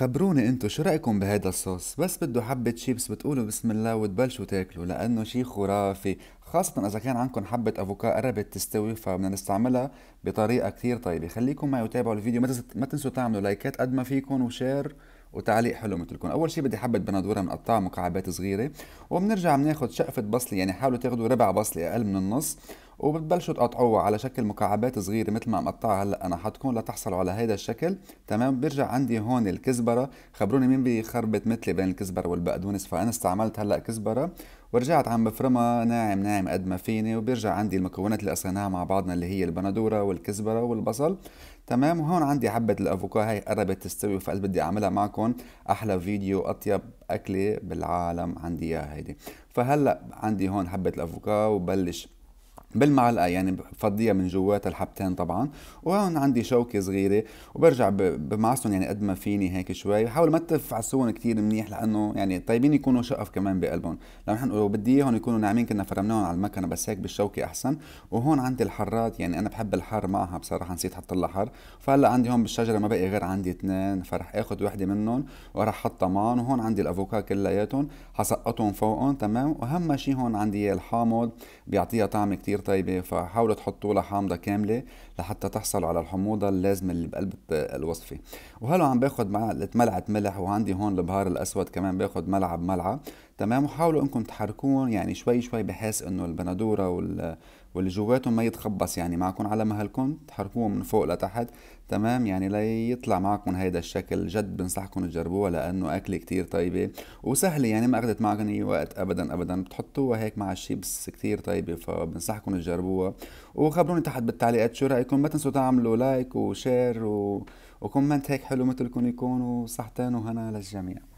خبروني انتو شو رأيكم بهيدا الصوص بس بده حبة شيبس بتقولوا بسم الله وتبلشوا تاكلوا لأنه شي خرافي خاصة إذا كان عندكم حبة أفوكا قربت تستوي فبدنا نستعملها بطريقة كتير طيبة خليكم معي وتابعوا الفيديو ما تنسوا تعملوا لايكات قد ما فيكم وشير وتعليق حلو مثلكم اول شيء بدي حبه بندوره مقطعه مكعبات صغيره وبنرجع بناخذ شقفه بصله يعني حاولوا تاخذوا ربع بصله اقل من النص وبتبلشوا تقطعوها على شكل مكعبات صغيره مثل ما مقطعها هلا انا حتكون لتحصلوا على هذا الشكل تمام بيرجع عندي هون الكزبره خبروني مين بيخربط مثلي بين الكزبره والبقدونس فانا استعملت هلا كزبره ورجعت عم بفرمها ناعم ناعم قد ما فيني وبيرجع عندي المكونات اللي قسيناها مع بعضنا اللي هي البندوره والكزبره والبصل تمام وهون عندي حبه الافوكا هي قربت تستوي فقلت بدي اعملها معكم احلى فيديو اطيب اكله بالعالم عندي اياها هيدي فهلا عندي هون حبه الافوكا وبلش بالمعلقه يعني بفضيها من جواتها الحبتين طبعا وهون عندي شوكه صغيره وبرجع بمعصهم يعني قد ما فيني هيك شوي بحاول ما تفعصون كثير منيح لانه يعني طيبين يكونوا شقف كمان بقلبهم لو نحن بدي اياهم يكونوا ناعمين كنا فرمناهم على المكنه بس هيك بالشوكه احسن وهون عندي الحرات يعني انا بحب الحر معها بصراحه نسيت احط لها حر فهلا عندي هون بالشجره ما بقي غير عندي اثنين فرح اخذ وحده منهم وراح احطها معهم وهون عندي الافوكا كلياتهم حسقطهم فوقهم تمام واهم شيء هون عندي الحامض بيعطيها طعم كثير طيبة فحاولوا تحطوا لها حامضة كاملة لحتى تحصلوا على الحموضة اللازمة اللي بقلب الوصفة وهلو عم باخد مع ملعقة ملح وعندي هون البهار الأسود كمان باخد ملعقة بملعقة تمام وحاولوا انكم تحركون يعني شوي شوي بحيث انه البندوره وال واللي جواتهم ما يتخبص يعني معكم على مهلكم تحركوه من فوق لتحت تمام يعني ليطلع معكم هيدا الشكل جد بنصحكم تجربوها لانه اكله كتير طيبه وسهله يعني ما اخذت معكم وقت ابدا ابدا بتحطوها هيك مع الشيبس كتير طيبه فبنصحكم تجربوها وخبروني تحت بالتعليقات شو رايكم ما تنسوا تعملوا لايك وشير و... وكومنت هيك حلو مثلكم يكون وصحتين وهنا للجميع